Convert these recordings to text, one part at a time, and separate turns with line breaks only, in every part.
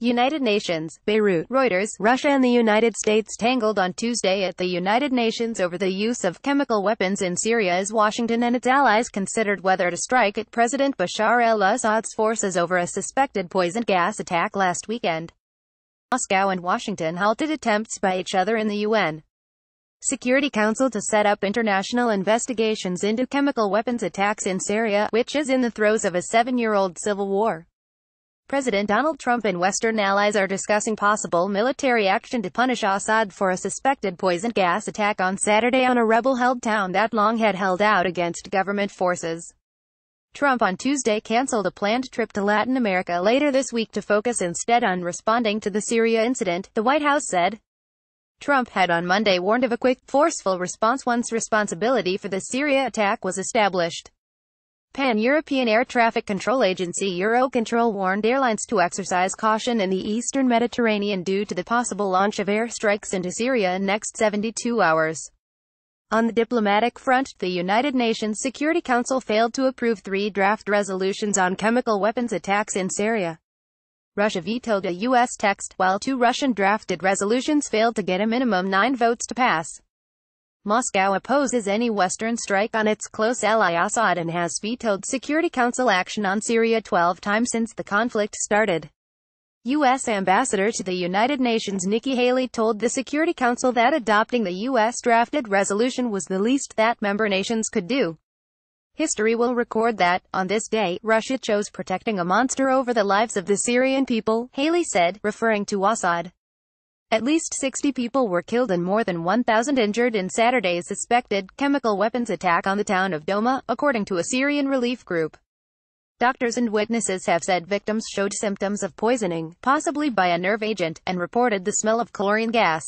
United Nations, Beirut, Reuters, Russia and the United States tangled on Tuesday at the United Nations over the use of chemical weapons in Syria as Washington and its allies considered whether to strike at President Bashar al-Assad's forces over a suspected poison gas attack last weekend. Moscow and Washington halted attempts by each other in the UN. Security Council to set up international investigations into chemical weapons attacks in Syria, which is in the throes of a seven-year-old civil war. President Donald Trump and Western allies are discussing possible military action to punish Assad for a suspected poison gas attack on Saturday on a rebel-held town that long had held out against government forces. Trump on Tuesday canceled a planned trip to Latin America later this week to focus instead on responding to the Syria incident, the White House said. Trump had on Monday warned of a quick, forceful response once responsibility for the Syria attack was established. Pan-European Air Traffic Control Agency Eurocontrol warned airlines to exercise caution in the eastern Mediterranean due to the possible launch of airstrikes into Syria in next 72 hours. On the diplomatic front, the United Nations Security Council failed to approve three draft resolutions on chemical weapons attacks in Syria. Russia vetoed a U.S. text, while two Russian drafted resolutions failed to get a minimum nine votes to pass. Moscow opposes any Western strike on its close ally Assad and has vetoed Security Council action on Syria 12 times since the conflict started. U.S. Ambassador to the United Nations Nikki Haley told the Security Council that adopting the U.S.-drafted resolution was the least that member nations could do. History will record that, on this day, Russia chose protecting a monster over the lives of the Syrian people, Haley said, referring to Assad. At least 60 people were killed and more than 1,000 injured in Saturday's suspected chemical weapons attack on the town of Doma, according to a Syrian relief group. Doctors and witnesses have said victims showed symptoms of poisoning, possibly by a nerve agent, and reported the smell of chlorine gas.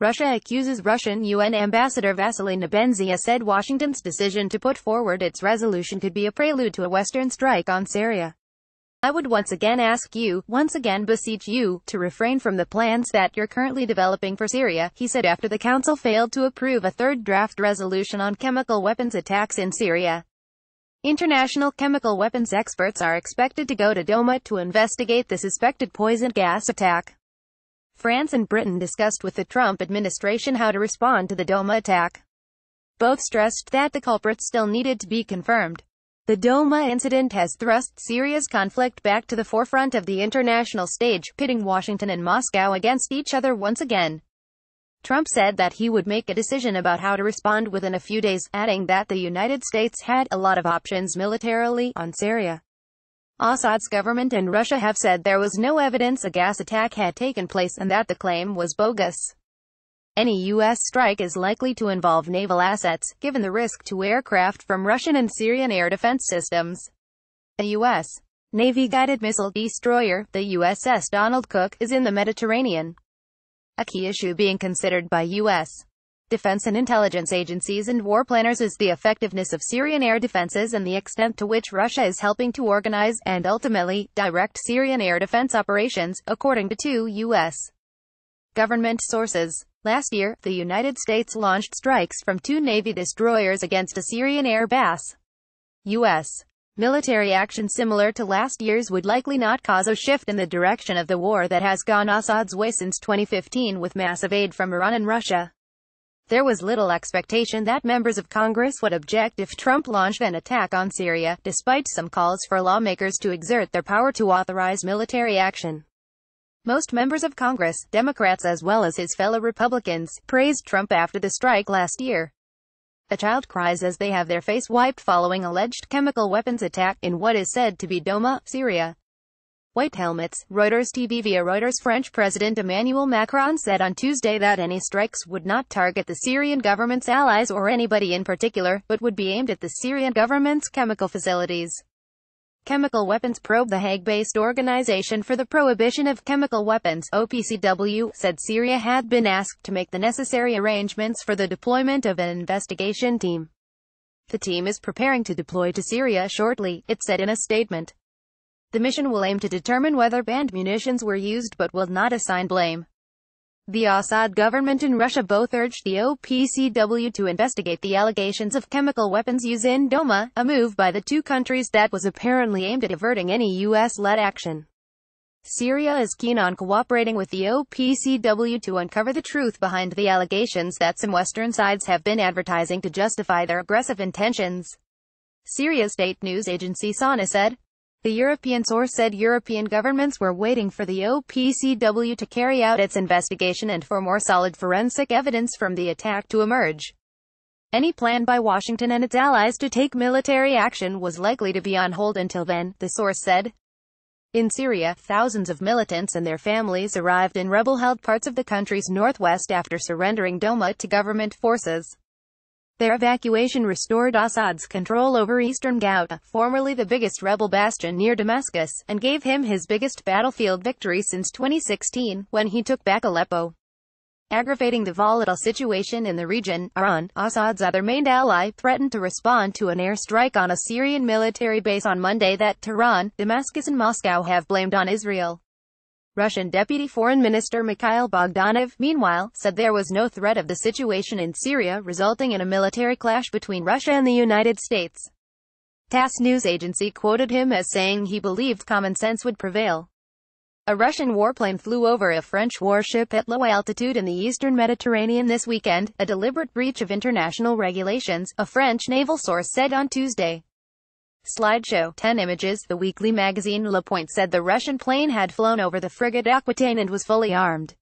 Russia accuses Russian UN Ambassador Vasily Nebenzia said Washington's decision to put forward its resolution could be a prelude to a Western strike on Syria. I would once again ask you, once again beseech you, to refrain from the plans that you're currently developing for Syria, he said after the Council failed to approve a third draft resolution on chemical weapons attacks in Syria. International chemical weapons experts are expected to go to Doma to investigate the suspected poison gas attack. France and Britain discussed with the Trump administration how to respond to the Doma attack. Both stressed that the culprits still needed to be confirmed. The Doma incident has thrust Syria's conflict back to the forefront of the international stage, pitting Washington and Moscow against each other once again. Trump said that he would make a decision about how to respond within a few days, adding that the United States had a lot of options militarily on Syria. Assad's government and Russia have said there was no evidence a gas attack had taken place and that the claim was bogus. Any U.S. strike is likely to involve naval assets, given the risk to aircraft from Russian and Syrian air defense systems. A U.S. Navy-guided missile destroyer, the USS Donald Cook, is in the Mediterranean. A key issue being considered by U.S. defense and intelligence agencies and war planners is the effectiveness of Syrian air defenses and the extent to which Russia is helping to organize, and ultimately, direct Syrian air defense operations, according to two U.S. government sources. Last year, the United States launched strikes from two Navy destroyers against a Syrian air base. U.S. Military action similar to last year's would likely not cause a shift in the direction of the war that has gone Assad's way since 2015 with massive aid from Iran and Russia. There was little expectation that members of Congress would object if Trump launched an attack on Syria, despite some calls for lawmakers to exert their power to authorize military action. Most members of Congress, Democrats as well as his fellow Republicans, praised Trump after the strike last year. A child cries as they have their face wiped following alleged chemical weapons attack in what is said to be Doma, Syria. White helmets, Reuters TV via Reuters French President Emmanuel Macron said on Tuesday that any strikes would not target the Syrian government's allies or anybody in particular, but would be aimed at the Syrian government's chemical facilities. Chemical Weapons Probe The Hague-based Organization for the Prohibition of Chemical Weapons, OPCW, said Syria had been asked to make the necessary arrangements for the deployment of an investigation team. The team is preparing to deploy to Syria shortly, it said in a statement. The mission will aim to determine whether banned munitions were used but will not assign blame. The Assad government and Russia both urged the OPCW to investigate the allegations of chemical weapons use in Doma, a move by the two countries that was apparently aimed at averting any U.S.-led action. Syria is keen on cooperating with the OPCW to uncover the truth behind the allegations that some Western sides have been advertising to justify their aggressive intentions. Syria state news agency Sana said, the European source said European governments were waiting for the OPCW to carry out its investigation and for more solid forensic evidence from the attack to emerge. Any plan by Washington and its allies to take military action was likely to be on hold until then, the source said. In Syria, thousands of militants and their families arrived in rebel-held parts of the country's northwest after surrendering Doma to government forces. Their evacuation restored Assad's control over eastern Ghouta, formerly the biggest rebel bastion near Damascus, and gave him his biggest battlefield victory since 2016, when he took back Aleppo. Aggravating the volatile situation in the region, Iran, Assad's other main ally, threatened to respond to an airstrike on a Syrian military base on Monday that Tehran, Damascus and Moscow have blamed on Israel. Russian Deputy Foreign Minister Mikhail Bogdanov, meanwhile, said there was no threat of the situation in Syria resulting in a military clash between Russia and the United States. TASS news agency quoted him as saying he believed common sense would prevail. A Russian warplane flew over a French warship at low altitude in the eastern Mediterranean this weekend, a deliberate breach of international regulations, a French naval source said on Tuesday slideshow 10 images the weekly magazine Le Point said the Russian plane had flown over the frigate Aquitaine and was fully armed.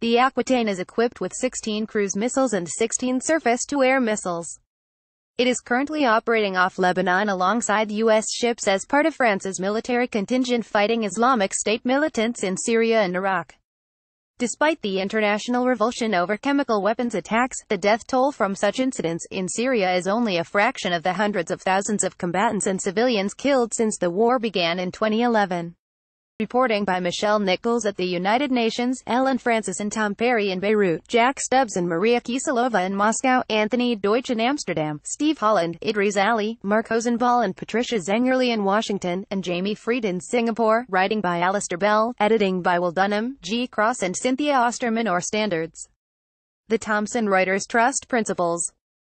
The Aquitaine is equipped with 16 cruise missiles and 16 surface-to-air missiles. It is currently operating off Lebanon alongside U.S. ships as part of France's military contingent fighting Islamic State militants in Syria and Iraq. Despite the international revulsion over chemical weapons attacks, the death toll from such incidents in Syria is only a fraction of the hundreds of thousands of combatants and civilians killed since the war began in 2011. Reporting by Michelle Nichols at the United Nations, Ellen Francis and Tom Perry in Beirut, Jack Stubbs and Maria Kiselova in Moscow, Anthony Deutsch in Amsterdam, Steve Holland, Idris Ali, Mark Hosenball and Patricia Zengerly in Washington, and Jamie Fried in Singapore, writing by Alistair Bell, editing by Will Dunham, G. Cross and Cynthia Osterman or Standards. The Thomson Reuters Trust Principles